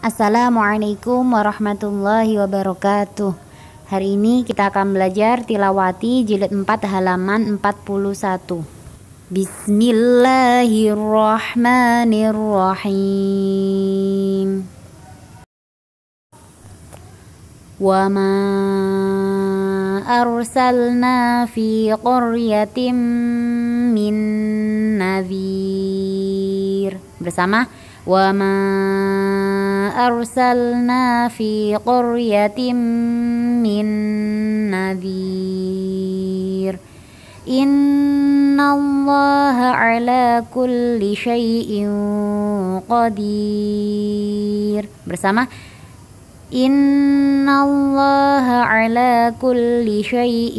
Assalamualaikum warahmatullahi wabarakatuh Hari ini kita akan belajar tilawati jilid 4 halaman 41 Bismillahirrahmanirrahim arsalna fi qaryatin min nadhir Bersama bersama وما أرسلنا في قرية من نذير إن الله على كل شيء قدير bersama إن الله على كل شيء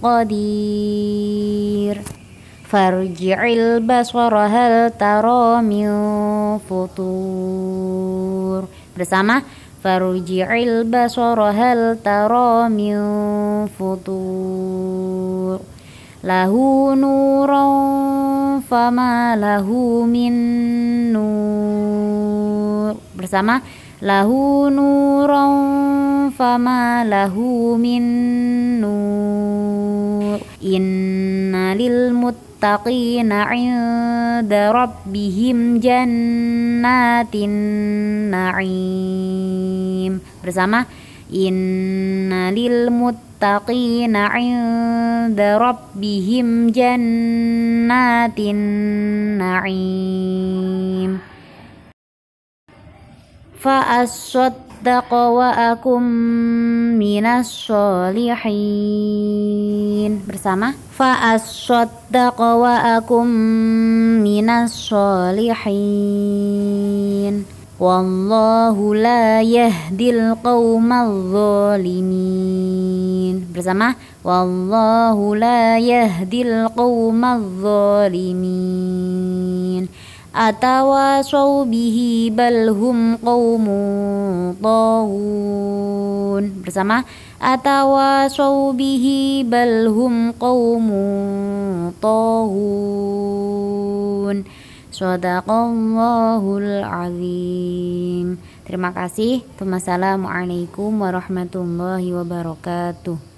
قدير farji'il baswara hal taro futur bersama farji'il baswara hal taro futur lahu nuran fama lahu min nur bersama lahu nuran fama lahu min nur inna lil mut للمتقين عند ربهم jannatin na'im bersama Inna lil muttaqina 'inda rabbihim jannatin na'im fa Fa'assaddaq wa akum minas solihin bersama fa'asaddaqa wa akum minas solihin Wallahu la yahdil qawmal zalimin Bersama Wallahu la yahdil qawmal zalimin Atawasaw bihi balhum qawmun tahun Bersama atawasaw bihi bal hum qawmun tahun Sadaqallahul azim Terima kasih Assalamualaikum warahmatullahi wabarakatuh